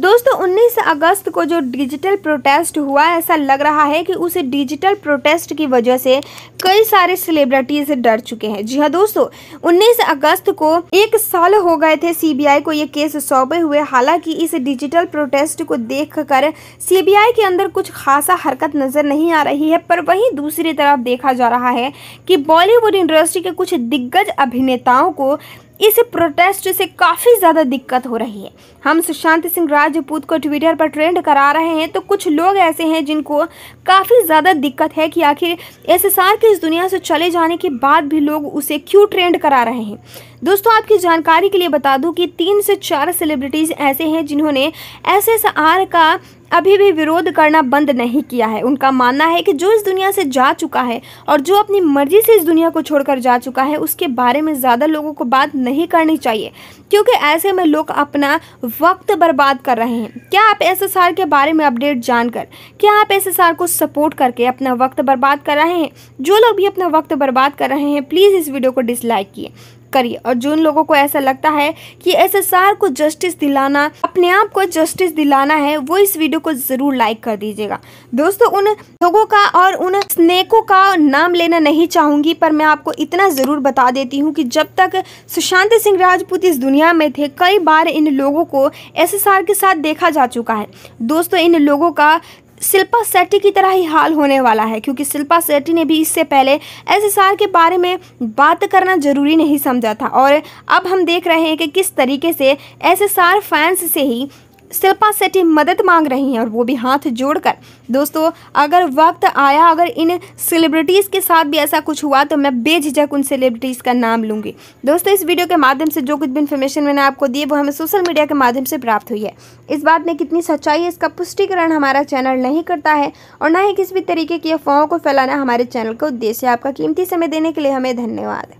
दोस्तों 19 अगस्त को जो डिजिटल प्रोटेस्ट हुआ ऐसा लग रहा है कि उस डिजिटल प्रोटेस्ट की वजह से कई सारे सेलिब्रिटीज डर चुके हैं जी हाँ दोस्तों 19 अगस्त को एक साल हो गए थे सीबीआई को ये केस सौंपे हुए हालांकि इस डिजिटल प्रोटेस्ट को देखकर सीबीआई के अंदर कुछ खासा हरकत नज़र नहीं आ रही है पर वहीं दूसरी तरफ देखा जा रहा है कि बॉलीवुड इंडस्ट्री के कुछ दिग्गज अभिनेताओं को इस प्रोटेस्ट से काफ़ी ज़्यादा दिक्कत हो रही है हम सुशांत सिंह राजपूत को ट्विटर पर ट्रेंड करा रहे हैं तो कुछ लोग ऐसे हैं जिनको काफ़ी ज़्यादा दिक्कत है कि आखिर एस एस आर के इस दुनिया से चले जाने के बाद भी लोग उसे क्यों ट्रेंड करा रहे हैं दोस्तों आपकी जानकारी के लिए बता दूं कि तीन से चार सेलिब्रिटीज़ ऐसे हैं जिन्होंने एस एस आर का अभी भी विरोध करना बंद नहीं किया है उनका मानना है कि जो इस दुनिया से जा चुका है और जो अपनी मर्जी से इस दुनिया को छोड़कर जा चुका है उसके बारे में ज़्यादा लोगों को बात नहीं करनी चाहिए क्योंकि ऐसे में लोग अपना वक्त बर्बाद कर रहे हैं क्या आप एस के बारे में अपडेट जानकर क्या आप एस को सपोर्ट करके अपना वक्त बर्बाद कर रहे हैं जो लोग भी अपना वक्त बर्बाद कर रहे हैं प्लीज़ इस वीडियो को डिसलाइक किए करिए और जिन लोगों को ऐसा लगता है कि एसएसआर को जस्टिस दिलाना अपने आप को जस्टिस दिलाना है वो इस वीडियो को ज़रूर लाइक कर दीजिएगा दोस्तों उन लोगों का और उन स्नेकों का नाम लेना नहीं चाहूंगी पर मैं आपको इतना ज़रूर बता देती हूँ कि जब तक सुशांत सिंह राजपूत इस दुनिया में थे कई बार इन लोगों को एस के साथ देखा जा चुका है दोस्तों इन लोगों का शिल्पा शेट्टी की तरह ही हाल होने वाला है क्योंकि शिल्पा शेट्टी ने भी इससे पहले एसएसआर के बारे में बात करना जरूरी नहीं समझा था और अब हम देख रहे हैं कि किस तरीके से एसएसआर फैंस से ही शिल्पा शेट्टी मदद मांग रही हैं और वो भी हाथ जोड़कर दोस्तों अगर वक्त आया अगर इन सेलिब्रिटीज़ के साथ भी ऐसा कुछ हुआ तो मैं बेझिझक उन सेलिब्रिटीज़ का नाम लूँगी दोस्तों इस वीडियो के माध्यम से जो कुछ भी इन्फॉर्मेशन मैंने आपको दी वो हमें सोशल मीडिया के माध्यम से प्राप्त हुई है इस बात में कितनी सच्चाई है इसका पुष्टिकरण हमारा चैनल नहीं करता है और ना ही किसी भी तरीके की अफवाहों को फैलाना हमारे चैनल का उद्देश्य आपका कीमती समय देने के लिए हमें धन्यवाद